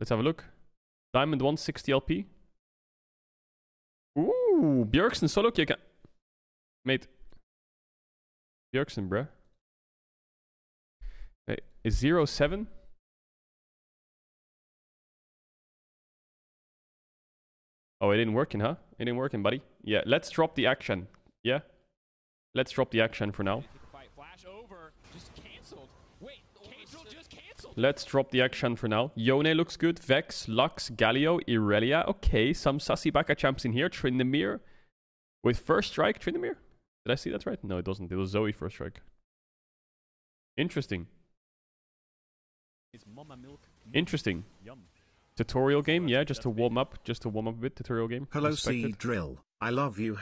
Let's have a look. Diamond 160 LP. Ooh, Bjergsen solo kick. Mate. Bjergsen, bruh. Wait, is 0 7? Oh, it didn't work in, huh? It didn't work in, buddy. Yeah, let's drop the action. Yeah? Let's drop the action for now. Wait, Let's drop the action for now. Yone looks good. Vex, Lux, Galio, Irelia. Okay, some sassy Baka champs in here. Trindamir with first strike. Trindamir? Did I see that right? No, it doesn't. It was Zoe first strike. Interesting. Interesting. Yum. Tutorial game, yeah, just to warm up, just to warm up a bit. Tutorial game. Hello, C Drill. I love you.